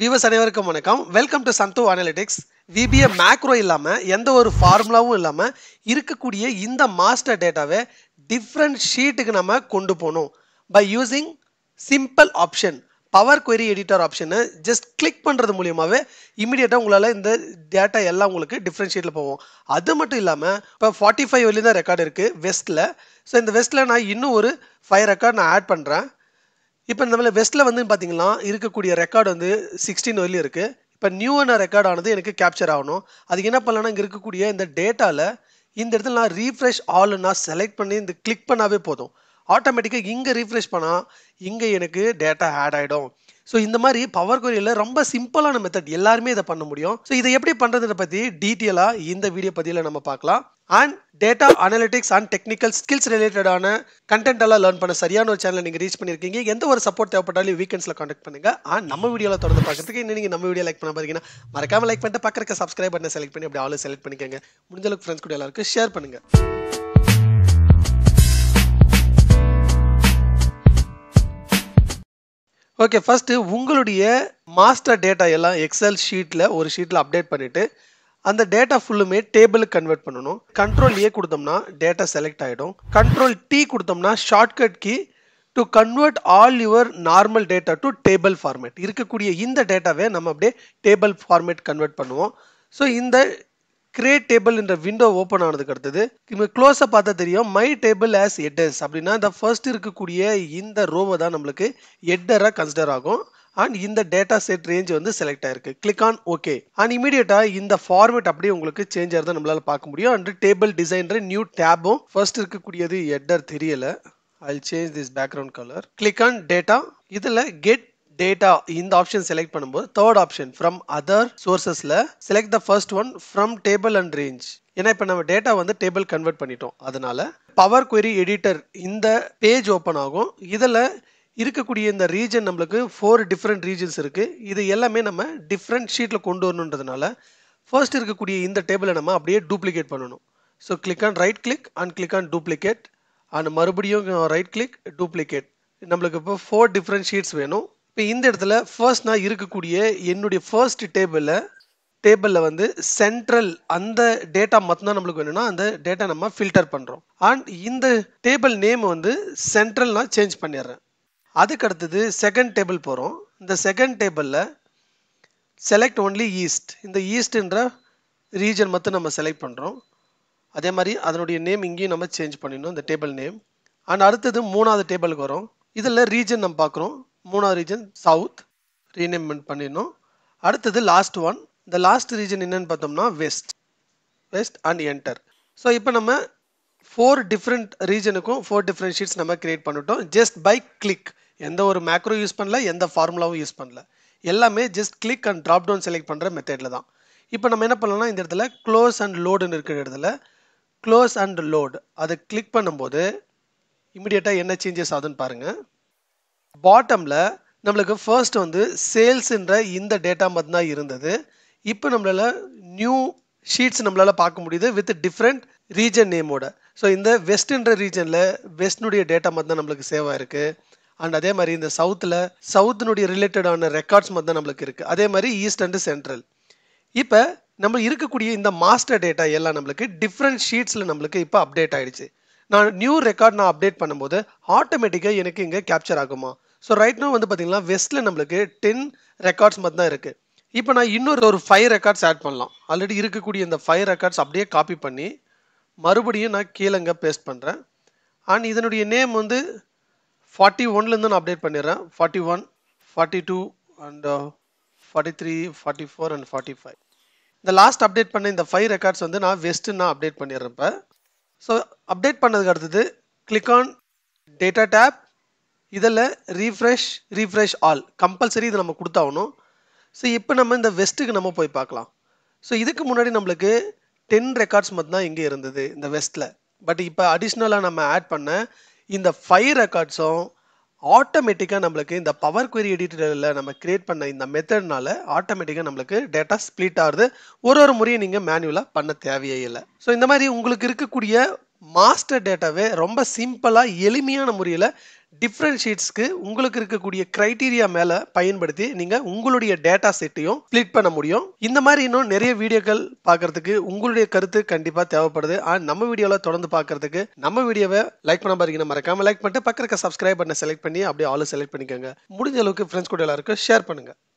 viewers அனைவருக்கும் வணக்கம் welcome to சந்தோ அனாலிட்டிக்ஸ் விபிஏ மேக்ரோ இல்லாமல் எந்த ஒரு ஃபார்முலாவும் இல்லாமல் இருக்கக்கூடிய இந்த மாஸ்டர் டேட்டாவை டிஃப்ரெண்ட் ஷீட்டுக்கு நம்ம கொண்டு போகணும் by using simple option power query editor option just click பண்ணுறது மூலியமாகவே இமீடியட்டாக உங்களால் இந்த டேட்டா எல்லாம் உங்களுக்கு டிஃப்ரெண்ட் ஷீட்டில் போவோம் அது மட்டும் இல்லாமல் இப்போ ஃபார்ட்டி ஃபைவ் வரையும் தான் ரெக்கார்டு இருக்குது வெஸ்ட்டில் ஸோ இந்த வெஸ்ட்டில் நான் இன்னும் ஒரு ஃபைவ் ரெக்கார்ட் நான் ஆட் பண்ணுறேன் இப்போ நம்மள வெஸ்ட்டில் வந்து பார்த்தீங்கன்னா இருக்கக்கூடிய ரெக்கார்டு வந்து சிக்ஸ்டீன் வரலையும் இருக்குது இப்போ நியூவான ரெக்கார்ட் ஆனது எனக்கு கேப்சர் ஆகணும் அதுக்கு என்ன பண்ணலன்னா இங்கே இருக்கக்கூடிய இந்த டேட்டாவில் இந்த இடத்துல நான் ரீஃப்ரெஷ் ஆல் நான் செலக்ட் பண்ணி இந்த கிளிக் பண்ணாவே போதும் ஆட்டோமேட்டிக்காக இங்கே ரீஃப்ரெஷ் பண்ணால் இங்கே எனக்கு டேட்டா ஆட் ஆகிடும் ஸோ இந்த மாதிரி பவர் கொரியில் ரொம்ப சிம்பிளான மெத்தட் எல்லாருமே இதை பண்ண முடியும் ஸோ இதை எப்படி பண்ணுறதை பற்றி டீட்டெயிலாக இந்த வீடியோ பதிவில் நம்ம பார்க்கலாம் and data analytics and technical skills ரிலேட்டடான கண்டென்ட் எல்லாம் லேர்ன் பண்ண சரியான ஒரு சேனல் நீங்கள் ரீச் பண்ணியிருக்கீங்க எந்த ஒரு சப்போர்ட் தேவைப்பட்டாலும் வீக்கெண்ட்ஸில் காண்டாக்ட் பண்ணுங்க அண்ட் நம்ம வீடியோவில் தொடர்ந்து பார்க்கறதுக்கு இன்னும் நீங்கள் நம்ம வீடியோ லைக் பண்ண பாருங்கன்னா மறக்காமல் லைக் பண்ணிட்டு பக்கத்துக்கு சப்ஸ்கிரைப் பண்ண செலக்ட் பண்ணி அப்படி ஆளு செலக்ட் பண்ணிக்கோங்க முடிஞ்சளவுக்கு ஃப்ரெண்ட்ஸ் கூட எல்லாருக்கும் ஷேர் பண்ணுங்கள் ஓகே ஃபஸ்ட்டு உங்களுடைய மாஸ்டர் டேட்டா எல்லாம் எக்ஸல் ஷீட்டில் ஒரு ஷீட்டில் அப்டேட் பண்ணிவிட்டு அந்த டேட்டா ஃபுல்லுமே டேபிளுக்கு கன்வெர்ட் பண்ணணும் கண்ட்ரோல் ஏ கொடுத்தோம்னா டேட்டா செலக்ட் ஆகிடும் கண்ட்ரோல் டி கொடுத்தோம்னா shortcut key to convert all your normal data to table format இருக்கக்கூடிய இந்த டேட்டாவே நம்ம அப்படியே டேபிள் ஃபார்மேட் கன்வெர்ட் பண்ணுவோம் ஸோ இந்த கிரியேட் டேபிள் என்ற விண்டோ ஓப்பன் ஆனதுக்கு அடுத்தது இவங்க க்ளோஸை பார்த்தா தெரியும் மை டேபிள் ஆஸ் எட்டர்ஸ் அப்படின்னா இந்த ஃபர்ஸ்ட் இருக்கக்கூடிய இந்த ரோவை தான் நம்மளுக்கு எட்டராக கன்சிடர் ஆகும் அண்ட் இந்த டேட்டா செட் ரேஞ்ச் வந்து செலக்ட் ஆயிருக்கு கிளிக் ஆன் ஓகே அண்ட் இமீடியட்டா இந்த ஃபார்மேட் அப்படியே உங்களுக்கு சேஞ்ச் ஆகிறத நம்மளால பார்க்க முடியும் அண்ட் டேபிள் டிசைன்ற நியூ டேபும் ஃபர்ஸ்ட் இருக்கக்கூடியது எட்டர் தெரியல I change this background colour click on data இதில் கெட் டேட்டா இந்த ஆப்ஷன் செலக்ட் பண்ணும்போது தேர்ட் ஆப்ஷன் ஃப்ரம் அதர் சோர்சஸில் select the first one from table and range ஏன்னா இப்போ நம்ம டேட்டா வந்து டேபிள் கன்வெர்ட் பண்ணிட்டோம் அதனால பவர் குவரி எடிட்டர் இந்த பேஜ் ஓப்பன் ஆகும் இதில் இருக்கக்கூடிய இந்த ரீஜன் நம்மளுக்கு ஃபோர் டிஃப்ரெண்ட் ரீஜன்ஸ் இருக்குது இது எல்லாமே நம்ம டிஃப்ரெண்ட் ஷீட்டில் கொண்டு வரணுன்றதுனால ஃபர்ஸ்ட் இருக்கக்கூடிய இந்த டேபிளை நம்ம அப்படியே டூப்ளிகேட் பண்ணணும் so click on right click and click on duplicate and மறுபடியும் ரைட் கிளிக் டூப்ளிகேட் நம்மளுக்கு இப்போ ஃபோர் டிஃப்ரெண்ட் ஷீட்ஸ் வேணும் இப்போ இந்த இடத்துல ஃபர்ஸ்ட் நான் இருக்கக்கூடிய என்னுடைய ஃபர்ஸ்ட் டேபிளில் டேபிளில் வந்து சென்ட்ரல் அந்த டேட்டா மட்டும்தான் நம்மளுக்கு வேணும்னா அந்த டேட்டா நம்ம ஃபில்டர் பண்ணுறோம் அண்ட் இந்த டேபிள் நேம் வந்து சென்ட்ரல் நான் சேஞ்ச் பண்ணிடுறேன் அதுக்கு அடுத்தது செகண்ட் டேபிள் போகிறோம் இந்த செகண்ட் டேபிளில் செலக்ட் ஒன்லி ஈஸ்ட் இந்த ஈஸ்ட்ன்ற ரீஜன் மட்டும் நம்ம செலக்ட் பண்ணுறோம் அதே மாதிரி அதனுடைய நேம் இங்கேயும் நம்ம சேஞ்ச் பண்ணிடணும் இந்த டேபிள் நேம் அண்ட் அடுத்தது மூணாவது டேபிளுக்கு வரும் இதில் ரீஜன் நம்ம பார்க்குறோம் மூணாவது ரீஜன் சவுத் ரீனேமெண்ட் பண்ணிடணும் அடுத்தது லாஸ்ட் ஒன் இந்த லாஸ்ட் ரீஜன் என்னன்னு பார்த்தோம்னா west west and enter so இப்போ நம்ம ஃபோர் டிஃப்ரெண்ட் ரீஜனுக்கும் ஃபோர் டிஃப்ரெண்ட் ஷீட்ஸ் நம்ம கிரியேட் பண்ணிட்டோம் ஜஸ்ட் பை கிளிக் எந்த ஒரு மேக்ரோ யூஸ் பண்ணல எந்த ஃபார்முலாவும் யூஸ் பண்ணல எல்லாமே just click and drop down select பண்ணுற மெத்தடில் தான் இப்போ நம்ம என்ன பண்ணலாம்னா இந்த இடத்துல க்ளோஸ் அண்ட் லோடுன்னு இருக்கிற இடத்துல க்ளோஸ் அண்ட் லோடு அதை கிளிக் பண்ணும்போது இமீடியட்டாக என்ன சேஞ்சஸ் ஆகுதுன்னு பாருங்கள் பாட்டமில் நம்மளுக்கு ஃபர்ஸ்ட் வந்து சேல்ஸுன்ற இந்த டேட்டா மட்டும்தான் இருந்தது இப்போ நம்மளால் நியூ ஷீட்ஸ் நம்மளால் பார்க்க முடியுது வித் டிஃப்ரெண்ட் ரீஜன் நேமோட ஸோ இந்த வெஸ்ட்ன்ற ரீஜனில் வெஸ்ட்னுடைய டேட்டா மட்டும் தான் நம்மளுக்கு சேவ் ஆயிருக்கு அண்ட் அதே மாதிரி இந்த சவுத்தில் சவுத்தினுடைய ரிலேட்டடான ரெக்கார்ட்ஸ் மட்டும் தான் நம்மளுக்கு இருக்குது அதே மாதிரி ஈஸ்ட் அண்டு சென்ட்ரல் இப்போ நம்ம இருக்கக்கூடிய இந்த மாஸ்டர் டேட்டா எல்லாம் நம்மளுக்கு டிஃப்ரெண்ட் ஷீட்ஸில் நம்மளுக்கு இப்போ அப்டேட் ஆகிடுச்சு நான் நியூ ரெக்கார்ட் நான் அப்டேட் பண்ணும்போது ஆட்டோமேட்டிக்காக எனக்கு இங்கே கேப்சர் ஆகுமா ஸோ ரைட் நோ வந்து பார்த்தீங்கன்னா வெஸ்ட்டில் நம்மளுக்கு டென் ரெக்கார்ட்ஸ் மட்டும் தான் இருக்குது இப்போ நான் இன்னொரு ஒரு ஃபைவ் ரெக்கார்ட்ஸ் ஆட் பண்ணலாம் ஆல்ரெடி இருக்கக்கூடிய இந்த ஃபைவ் ரெக்கார்ட்ஸ் அப்படியே காப்பி பண்ணி மறுபடியும் நான் கீழங்க பேஸ்ட் பண்ணுறேன் அண்ட் இதனுடைய நேம் வந்து ஃபார்ட்டி ஒன்லேருந்து நான் அப்டேட் பண்ணிடுறேன் forty one forty two and forty three forty four and forty five இந்த லாஸ்ட் அப்டேட் பண்ண இந்த ஃபைவ் ரெக்கார்ட்ஸ் வந்து நான் வெஸ்ட்டு நான் அப்டேட் பண்ணிடுறேன் இப்போ ஸோ அப்டேட் பண்ணதுக்கு அடுத்தது கிளிக் ஆன் டேட்டா டேப் இதில் ரீஃப்ரெஷ் ரீஃப்ரெஷ் ஆல் கம்பல்சரி இது நம்ம கொடுத்தாகணும் ஸோ இப்போ நம்ம இந்த வெஸ்ட்டுக்கு நம்ம போய் பார்க்கலாம் ஸோ இதுக்கு முன்னாடி நம்மளுக்கு டென் ரெக்கார்ட்ஸ் மட்டும்தான் இங்கே இருந்தது இந்த வெஸ்ட்டில் பட் இப்போ அடிஷ்னலாக நம்ம ஆட் பண்ண இந்த ஃபைவ் ரெக்கார்ட்ஸும் ஆட்டோமேட்டிக்காக நம்மளுக்கு இந்த பவர் குவரி எடிட்டரில் நம்ம கிரியேட் பண்ண இந்த மெத்தட்னால ஆட்டோமேட்டிக்காக நம்மளுக்கு டேட்டா ஸ்ப்ளிட் ஆகுது ஒரு ஒரு முறையும் நீங்கள் மேனுவலாக பண்ண தேவையே இல்லை ஸோ இந்த மாதிரி உங்களுக்கு இருக்கக்கூடிய மாஸ்டர் டேட்டாவே ரொம்ப சிம்பிளாக எளிமையான முறையில் டிஃப்ரெண்ட் ஷீட்ஸ்க்கு உங்களுக்கு இருக்கக்கூடிய க்ரைட்டீரியா மேலே பயன்படுத்தி நீங்கள் உங்களுடைய டேட்டா செட்டையும் ஸ்ப்ளிட் பண்ண முடியும் இந்த மாதிரி இன்னும் நிறைய வீடியோக்கள் பார்க்கறதுக்கு உங்களுடைய கருத்து கண்டிப்பாக தேவைப்படுது ஆனால் நம்ம வீடியோவில் தொடர்ந்து பார்க்கறதுக்கு நம்ம வீடியோவை லைக் பண்ண பாருங்கன்னா மறக்காமல் லைக் பண்ணிட்டு பக்கத்துக்கு சப்ஸ்கிரைப் பண்ண செலக்ட் பண்ணி அப்படியே ஆளு செலக்ட் பண்ணிக்கோங்க முடிஞ்ச அளவுக்கு ஃப்ரெண்ட்ஸ் கூட எல்லாருக்கும் ஷேர் பண்ணுங்கள்